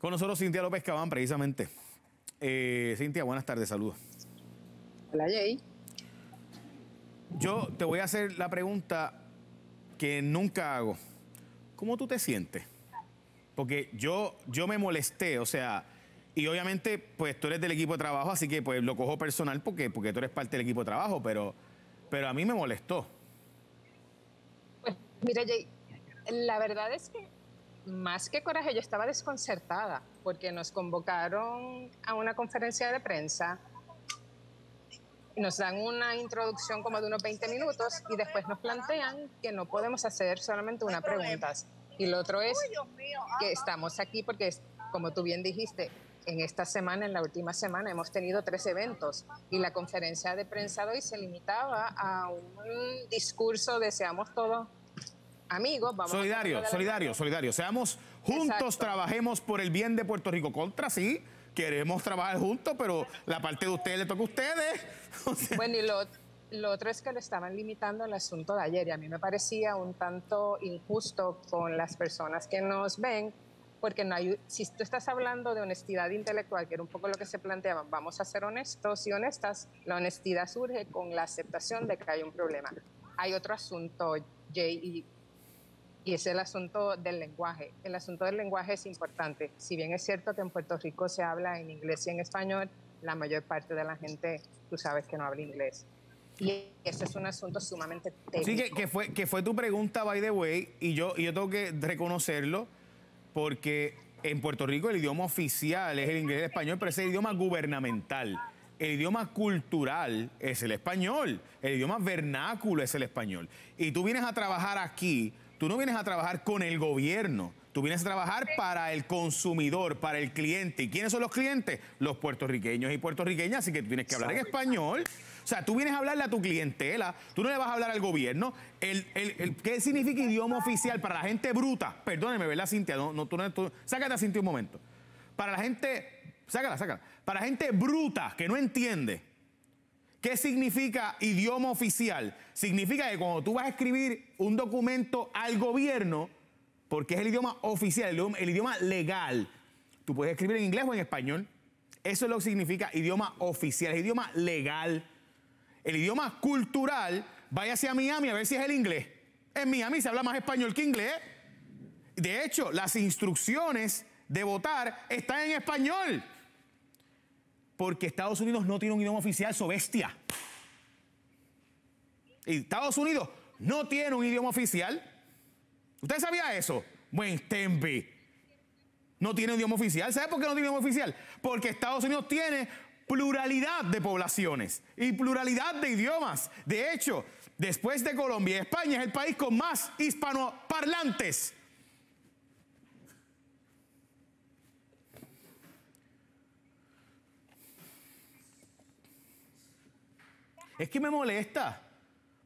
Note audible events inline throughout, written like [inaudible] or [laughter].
Con nosotros Cintia López Cabán, precisamente. Eh, Cintia, buenas tardes, saludos. Hola, Jay. Yo te voy a hacer la pregunta que nunca hago. ¿Cómo tú te sientes? Porque yo, yo me molesté, o sea, y obviamente, pues tú eres del equipo de trabajo, así que pues lo cojo personal porque, porque tú eres parte del equipo de trabajo, pero, pero a mí me molestó. Pues mira, Jay, la verdad es que más que coraje, yo estaba desconcertada porque nos convocaron a una conferencia de prensa, nos dan una introducción como de unos 20 minutos y después nos plantean que no podemos hacer solamente una pregunta. Y lo otro es ah. que estamos aquí porque, como tú bien dijiste, en esta semana, en la última semana, hemos tenido tres eventos y la conferencia de prensa de hoy se limitaba a un discurso, deseamos todo amigos. Vamos solidario, a solidario, solidario. Seamos juntos, trabajemos por el bien de Puerto Rico. Contra sí, queremos trabajar juntos, pero la parte de ustedes le toca a ustedes. [laughs] Bueno, y lo, otro es que lo estaban limitando el asunto de ayer y a mí me parecía un tanto injusto con las personas que nos ven. Porque no si tú estás hablando de honestidad intelectual, que era un poco lo que se planteaba, vamos a ser honestos y honestas, la honestidad surge con la aceptación de que hay un problema. Hay otro asunto, Jay, y y es el asunto del lenguaje. El asunto del lenguaje es importante. Si bien es cierto que en Puerto Rico se habla en inglés y en español, la mayor parte de la gente, tú sabes que no habla inglés. Y ese es un asunto sumamente técnico. Sí, que, fue, que fue tu pregunta, by the way, y yo, yo tengo que reconocerlo, porque en Puerto Rico el idioma oficial es el inglés y el español, pero es el idioma gubernamental. El idioma cultural es el español. El idioma vernáculo es el español. Y tú vienes a trabajar aquí tú no vienes a trabajar con el gobierno, tú vienes a trabajar para el consumidor, para el cliente. ¿Y quiénes son los clientes? Los puertorriqueños y puertorriqueñas, así que tú tienes que hablar en español. O sea, tú vienes a hablarle a tu clientela, tú no le vas a hablar al gobierno. ¿Qué significa idioma oficial para la gente bruta? Perdóneme, ¿verdad, Cintia? No, no, sácate a Cintia un momento. Para la gente, sácala, sácala. Para la gente bruta que no entiende, ¿Qué significa idioma oficial? Significa que cuando tú vas a escribir un documento al gobierno, porque es el idioma oficial, el, idioma legal, tú puedes escribir en inglés o en español. Eso es lo que significa idioma oficial, idioma legal. El idioma cultural, Vaya hacia Miami a ver si es el inglés. En Miami se habla más español que inglés. De hecho, las instrucciones de votar están en español porque Estados Unidos no tiene un idioma oficial, so bestia. Y Estados Unidos no tiene un idioma oficial. ¿Usted sabía eso? Buen No tiene un idioma oficial. ¿Sabe por qué no tiene un idioma oficial? Porque Estados Unidos tiene pluralidad de poblaciones y pluralidad de idiomas. De hecho, después de Colombia, España es el país con más hispanoparlantes es que me molesta.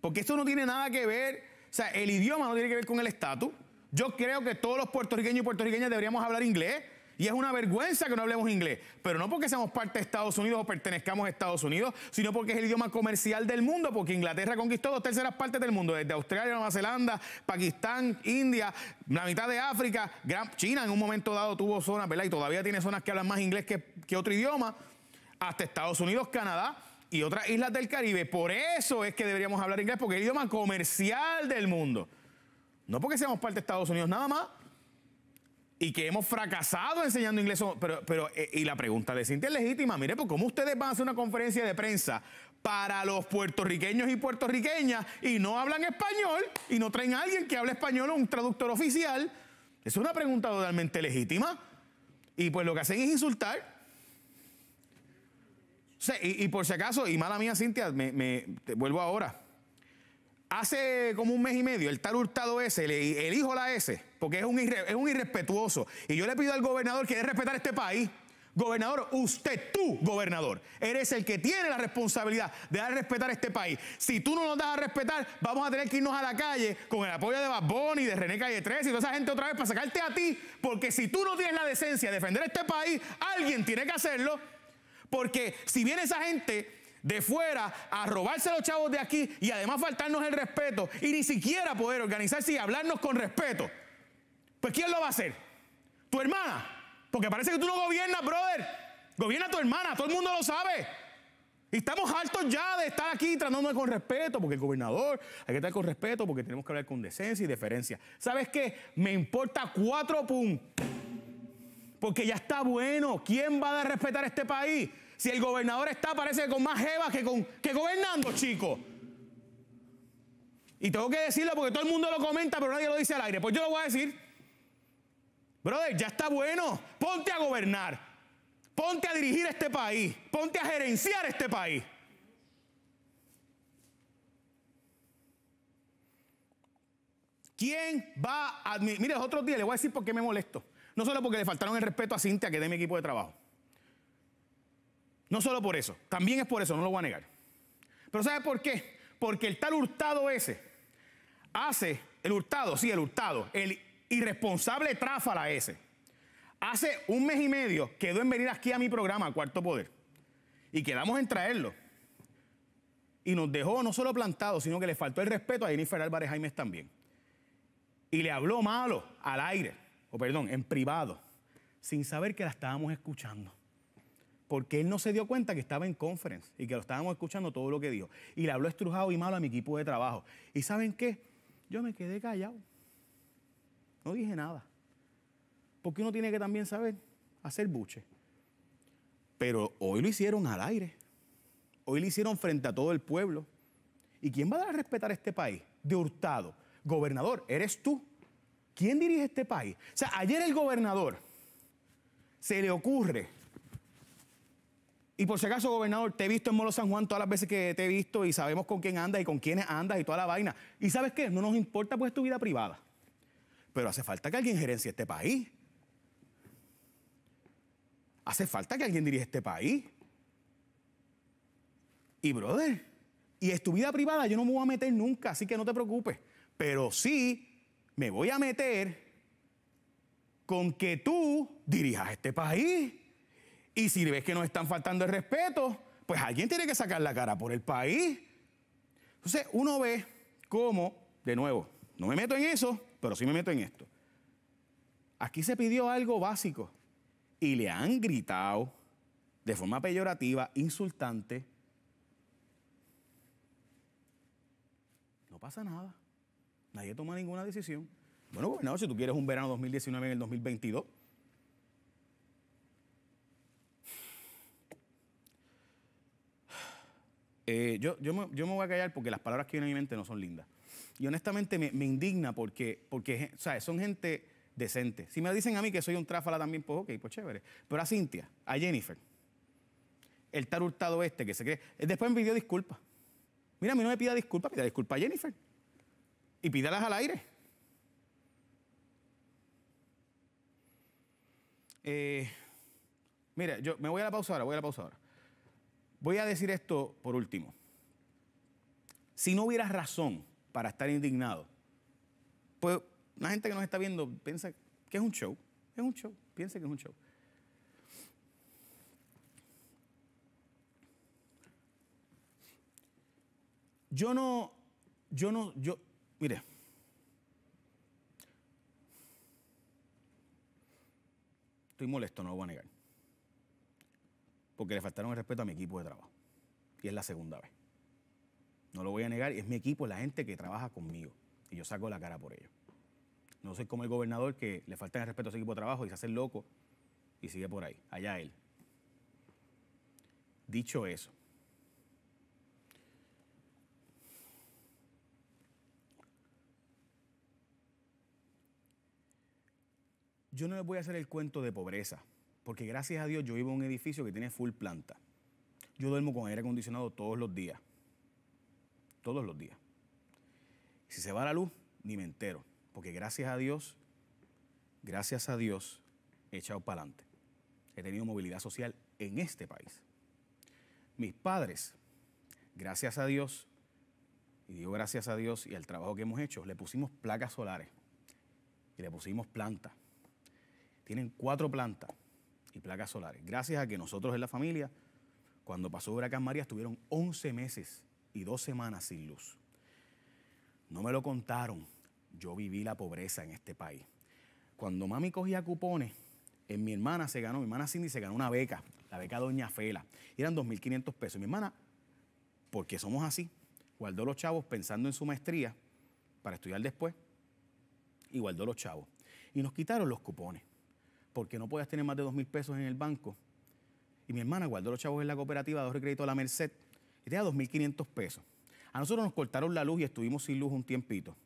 Porque esto no tiene nada que ver, o sea, el idioma no tiene que ver con el estatus. Yo creo que todos los puertorriqueños y puertorriqueñas deberíamos hablar inglés. Y es una vergüenza que no hablemos inglés. Pero no porque seamos parte de Estados Unidos o pertenezcamos a Estados Unidos, sino porque es el idioma comercial del mundo, porque Inglaterra conquistó dos terceras partes del mundo, desde Australia, Nueva Zelanda, Pakistán, India, la mitad de África, China en un momento dado tuvo zonas, ¿verdad? Y todavía tiene zonas que hablan más inglés que, que otro idioma, hasta Estados Unidos, Canadá y otras islas del Caribe. Por eso es que deberíamos hablar inglés, porque es el idioma comercial del mundo. No porque seamos parte de Estados Unidos nada más. Y que hemos fracasado enseñando inglés. Pero, pero eh, y la pregunta de Cintia es legítima. Mire, pues ¿cómo ustedes van a hacer una conferencia de prensa para los puertorriqueños y puertorriqueñas y no hablan español y no traen a alguien que hable español o un traductor oficial? Es una pregunta totalmente legítima. Y pues lo que hacen es insultar y, por si acaso, y mala mía, Cintia, me, vuelvo ahora. Hace como un mes y medio, el tal Hurtado ese, el elijo la S, porque es un, es un irrespetuoso. Y yo le pido al gobernador que debe respetar este país. Gobernador, usted, tú, gobernador, eres el que tiene la responsabilidad de dar a respetar este país. Si tú no nos das a respetar, vamos a tener que irnos a la calle con el apoyo de Babón y de René Calle 3 y toda esa gente otra vez para sacarte a ti. Porque si tú no tienes la decencia de defender este país, alguien tiene que hacerlo porque si viene esa gente de fuera a robarse a los chavos de aquí y además faltarnos el respeto y ni siquiera poder organizarse y hablarnos con respeto, pues ¿quién lo va a hacer? ¿Tu hermana? Porque parece que tú no gobiernas, brother. Gobierna tu hermana, todo el mundo lo sabe. Y estamos hartos ya de estar aquí tratándonos con respeto, porque el gobernador hay que estar con respeto, porque tenemos que hablar con decencia y deferencia. ¿Sabes qué? Me importa cuatro puntos. Porque ya está bueno. ¿Quién va a respetar este país? Si el gobernador está, parece con más jevas que, con, que gobernando, chico. Y tengo que decirlo porque todo el mundo lo comenta, pero nadie lo dice al aire. Pues yo lo voy a decir. Brother, ya está bueno. Ponte a gobernar. Ponte a dirigir este país. Ponte a gerenciar este país. ¿Quién va a admitir? Mire, los otros días le voy a decir por qué me molesto. No solo porque le faltaron el respeto a Cintia, que es de mi equipo de trabajo. No solo por eso, también es por eso, no lo voy a negar. Pero ¿sabe por qué? Porque el tal hurtado ese hace, el hurtado, sí, el hurtado, el irresponsable tráfala ese. Hace un mes y medio quedó en venir aquí a mi programa, Cuarto Poder. Y quedamos en traerlo. Y nos dejó no solo plantado, sino que le faltó el respeto a Jennifer Álvarez Jaimes también. Y le habló malo al aire, o perdón, en privado, sin saber que la estábamos escuchando porque él no se dio cuenta que estaba en conference y que lo estábamos escuchando todo lo que dijo. Y le habló estrujado y malo a mi equipo de trabajo. ¿Y saben qué? Yo me quedé callado. No dije nada. Porque uno tiene que también saber hacer buche. Pero hoy lo hicieron al aire. Hoy lo hicieron frente a todo el pueblo. ¿Y quién va a dar a respetar este país? De Hurtado. Gobernador, eres tú. ¿Quién dirige este país? O sea, ayer el gobernador se le ocurre y por si acaso, gobernador, te he visto en Molo San Juan todas las veces que te he visto y sabemos con quién andas y con quiénes andas y toda la vaina. ¿Y sabes qué? No nos importa pues tu vida privada. Pero hace falta que alguien gerencie este país. Hace falta que alguien dirija este país. Y brother, y es tu vida privada, yo no me voy a meter nunca, así que no te preocupes. Pero sí me voy a meter con que tú dirijas este país. Y si ves que nos están faltando el respeto, pues alguien tiene que sacar la cara por el país. Entonces uno ve cómo, de nuevo, no me meto en eso, pero sí me meto en esto. Aquí se pidió algo básico y le han gritado de forma peyorativa, insultante. No pasa nada. Nadie toma ninguna decisión. Bueno, gobernador, si tú quieres un verano 2019 en el 2022, Eh, yo, me, voy a callar porque las palabras que vienen a mi mente no son lindas. Y honestamente me, indigna porque, porque son gente decente. Si me dicen a mí que soy un tráfala también, pues ok, pues chévere. Pero a Cintia, a Jennifer, el tal hurtado este que se cree, eh, después me pidió disculpas. Mira, a mí no me pida disculpas, pida disculpas a Jennifer. Y pídalas al aire. Eh, mira, yo me voy a la pausa ahora, voy a la pausa ahora. Voy a decir esto por último. Si no hubiera razón para estar indignado, pues la gente que nos está viendo piensa que es un show. Es un show. Piensa que es un show. Yo no, yo no, yo, mire. Estoy molesto, no lo voy a negar porque le faltaron el respeto a mi equipo de trabajo. Y es la segunda vez. No lo voy a negar, es mi equipo, la gente que trabaja conmigo. Y yo saco la cara por ello. No soy como el gobernador que le falta el respeto a su equipo de trabajo y se hace loco y sigue por ahí. Allá él. Dicho eso, yo no le voy a hacer el cuento de pobreza porque gracias a Dios yo vivo en un edificio que tiene full planta. Yo duermo con aire acondicionado todos los días. Todos los días. Si se va la luz, ni me entero. Porque gracias a Dios, gracias a Dios, he echado para adelante. He tenido movilidad social en este país. Mis padres, gracias a Dios, y digo gracias a Dios y al trabajo que hemos hecho, le pusimos placas solares y le pusimos plantas. Tienen cuatro plantas y placas solares. Gracias a que nosotros en la familia, cuando pasó Huracán María, estuvieron 11 meses y dos semanas sin luz. No me lo contaron, yo viví la pobreza en este país. Cuando mami cogía cupones, en mi hermana se ganó, mi hermana Cindy se ganó una beca, la beca Doña Fela, y eran 2.500 pesos. Mi hermana, porque somos así, guardó los chavos pensando en su maestría para estudiar después y guardó los chavos. Y nos quitaron los cupones porque no podías tener más de dos mil pesos en el banco. Y mi hermana guardó los chavos en la cooperativa, dos crédito a la Merced, y tenía 2.500 pesos. A nosotros nos cortaron la luz y estuvimos sin luz un tiempito.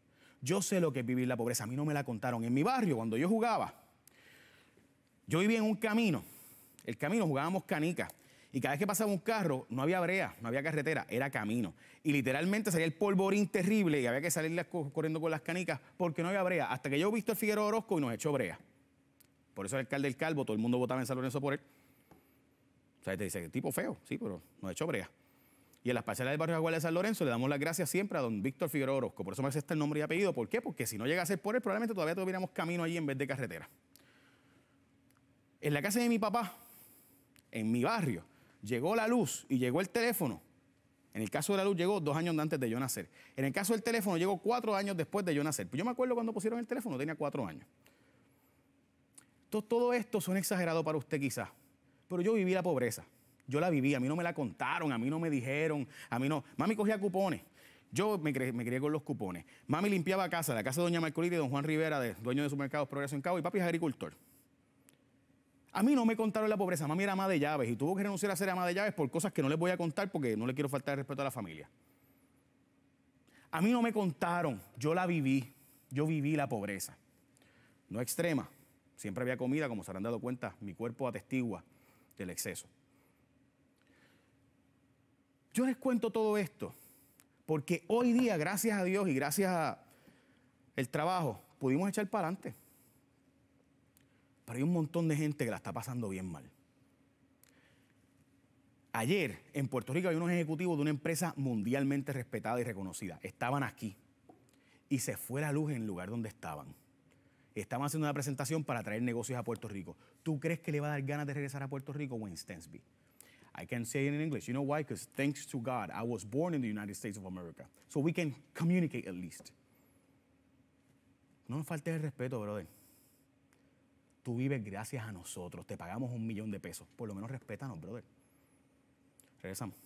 Yo sé lo que es vivir la pobreza, a mí no me la contaron. En mi barrio, cuando yo jugaba, yo vivía en un camino. El camino jugábamos canicas. Y cada vez que pasaba un carro, no había brea, no había carretera, era camino. Y literalmente salía el polvorín terrible y había que salir corriendo con las canicas porque no había brea. Hasta que yo he visto el Figueroa Orozco y nos echó brea. Por eso el alcalde del Calvo, todo el mundo votaba en San Lorenzo por él. O sea, te dice, tipo feo, sí, pero no ha hecho brea. Y en las parcelas del barrio de San Lorenzo le damos las gracias siempre a don Víctor Figueroa Orozco. Por eso me acepta el nombre y apellido. ¿Por qué? Porque si no llega a ser por él, probablemente todavía tuviéramos camino ahí en vez de carretera. En la casa de mi papá, en mi barrio, llegó la luz y llegó el teléfono. En el caso de la luz llegó dos años antes de yo nacer. En el caso del teléfono llegó cuatro años después de yo nacer. Pues yo me acuerdo cuando pusieron el teléfono, tenía cuatro años. Todo esto son exagerado para usted quizás, pero yo viví la pobreza. Yo la viví, a mí no me la contaron, a mí no me dijeron, a mí no. Mami cogía cupones. Yo me, crié con los cupones. Mami limpiaba casa, la casa de doña Marcolita y don Juan Rivera, de, dueño de su mercado, Progreso en Cabo, y papi es agricultor. A mí no me contaron la pobreza, mami era ama de llaves y tuvo que renunciar a ser ama de llaves por cosas que no les voy a contar porque no le quiero faltar el respeto a la familia. A mí no me contaron, yo la viví, yo viví la pobreza. No extrema, Siempre había comida, como se habrán dado cuenta, mi cuerpo atestigua del exceso. Yo les cuento todo esto porque hoy día, gracias a Dios y gracias al trabajo, pudimos echar para adelante. Pero hay un montón de gente que la está pasando bien mal. Ayer en Puerto Rico hay unos ejecutivos de una empresa mundialmente respetada y reconocida. Estaban aquí y se fue la luz en el lugar donde estaban. Estamos haciendo una presentación para traer negocios a Puerto Rico. ¿Tú crees que le va a dar ganas de regresar a Puerto Rico Wayne Stensby? I can say it in English. You know why? Because thanks to God, I was born in the United States of America. So we can communicate at least. No nos falte el respeto, brother. Tú vives gracias a nosotros. Te pagamos un millón de pesos. Por lo menos respétanos, brother. Regresamos.